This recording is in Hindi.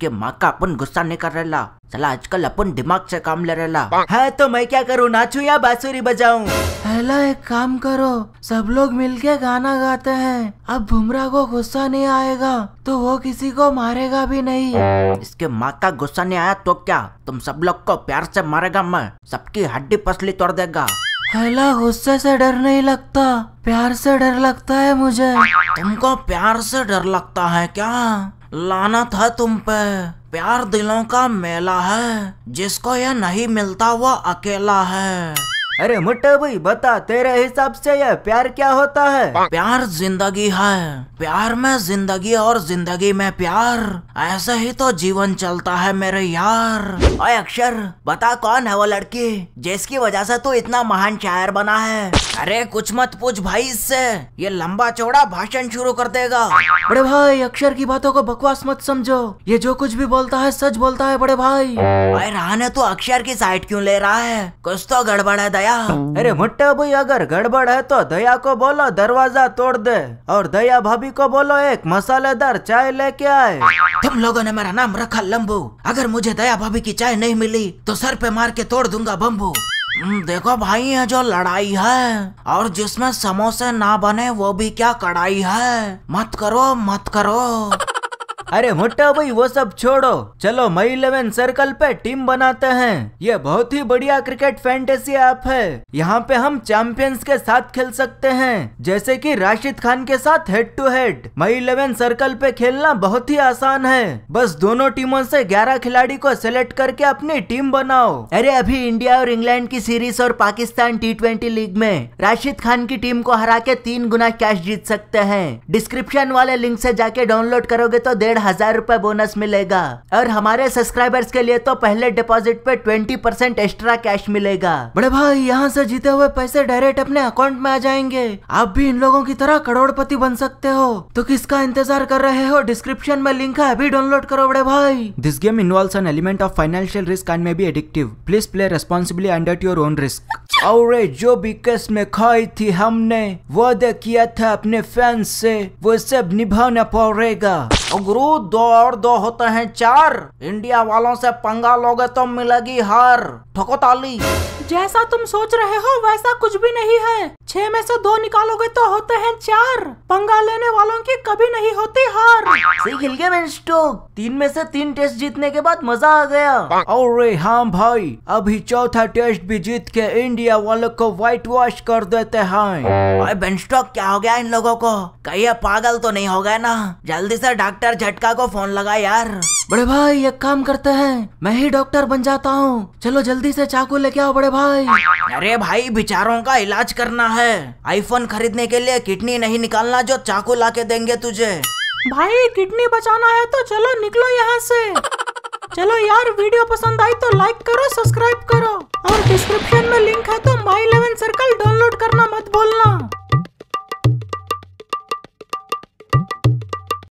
उसके माँ का अपन गुस्सा नहीं कर रहा चला आजकल अपन दिमाग से काम ले रहा है हाँ, तो मैं क्या करूँ नाचू या बांसुरी बजाऊ पहला एक काम करो सब लोग मिलके गाना गाते हैं अब भुमरा को गुस्सा नहीं आएगा तो वो किसी को मारेगा भी नहीं इसके माँ का गुस्सा नहीं आया तो क्या तुम सब लोग को प्यार से मारेगा मैं सबकी हड्डी पसली तोड़ देगा हेला गुस्से से डर नहीं लगता प्यार से डर लगता है मुझे तुमको प्यार से डर लगता है क्या लाना था तुम पे प्यार दिलों का मेला है जिसको यह नहीं मिलता वो अकेला है अरे मुट्टा भाई बता तेरे हिसाब से ये प्यार क्या होता है प्यार जिंदगी है प्यार में जिंदगी और जिंदगी में प्यार ऐसे ही तो जीवन चलता है मेरे यार अरे अक्षर बता कौन है वो लड़की जिसकी वजह से तू इतना महान शायर बना है अरे कुछ मत पूछ भाई इससे ये लंबा चौड़ा भाषण शुरू कर देगा बड़े भाई अक्षर की बातों को बकवास मत समझो ये जो कुछ भी बोलता है सच बोलता है बड़े भाई अरे रहने तू अक्षर की साइड क्यों ले रहा है कुछ तो गड़बड़ है दया दया हाँ। अरे भुट्टा भाई अगर गड़बड़ है तो दया को बोलो दरवाजा तोड़ दे और दया भाभी को बोलो एक मसालेदार चाय लेके आए तुम लोगों ने मेरा नाम रखा लम्बू अगर मुझे दया भाभी की चाय नहीं मिली तो सर पे मार के तोड़ दूंगा बम्बू हम्म, देखो भाई ये जो लड़ाई है और जिसमें समोसे ना बने वो भी क्या कड़ाई है मत करो मत करो अरे मोटा भाई वो सब छोड़ो चलो मई इलेवन सर्कल पे टीम बनाते हैं ये बहुत ही बढ़िया क्रिकेट फैंटेसी ऐप है यहाँ पे हम चैंपियंस के साथ खेल सकते हैं जैसे कि राशिद खान के साथ head to head My eleven Circle पे खेलना बहुत ही आसान है बस दोनों टीमों से ग्यारह खिलाड़ी को सेलेक्ट करके अपनी टीम बनाओ अरे अभी इंडिया और इंग्लैंड की सीरीज और पाकिस्तान टी ट्वेंटी लीग में राशिद खान की टीम को हरा के तीन गुना कैश जीत सकते हैं डिस्क्रिप्शन वाले लिंक ऐसी जाके डाउनलोड करोगे तो डेढ़ हजार रूपए बोनस मिलेगा और हमारे सब्सक्राइबर्स के लिए तो पहले डिपॉजिट पे ट्वेंटी परसेंट एक्स्ट्रा कैश मिलेगा बड़े भाई यहाँ से जीते हुए पैसे डायरेक्ट अपने अकाउंट में आ जाएंगे आप भी इन लोगों की तरह करोड़पति बन सकते हो तो किसका इंतजार कर रहे हो डिस्क्रिप्शन में लिंक है अभी डाउनलोड करो बड़े भाई this game involve an element of financial risk and may be addictive please play responsibly and your own risk और जो भी कस्में खाई थी हमने वो किया था अपने फैंस से वो सब निभाना पड़ेगा गुरु दो और दो होते हैं चार इंडिया वालों से पंगा लोगे तो मिलेगी हार ठोको ताली जैसा तुम सोच रहे हो वैसा कुछ भी नहीं है छह में से दो निकालोगे तो होते हैं चार पंगा लेने वालों की कभी नहीं होती हार सही गया तीन में से तीन टेस्ट जीतने के बाद मजा आ गया और हाँ भाई अभी चौथा टेस्ट भी जीत के इंडिया वालों को व्हाइट वॉश कर देते हैं अरे क्या हो गया इन लोगों को कही पागल तो नहीं हो गए ना जल्दी से डॉक्टर झटका को फोन लगा यार बड़े भाई एक काम करते हैं मैं ही डॉक्टर बन जाता हूँ चलो जल्दी से चाकू लेके आओ बड़े भाई अरे भाई बिचारों का इलाज करना है आईफोन खरीदने के लिए किडनी नहीं निकालना जो चाकू ला के देंगे तुझे भाई किडनी बचाना है तो चलो निकलो यहाँ से चलो यार वीडियो पसंद आई तो लाइक करो सब्सक्राइब करो और डिस्क्रिप्शन में लिंक है तो माई इलेवन सर्कल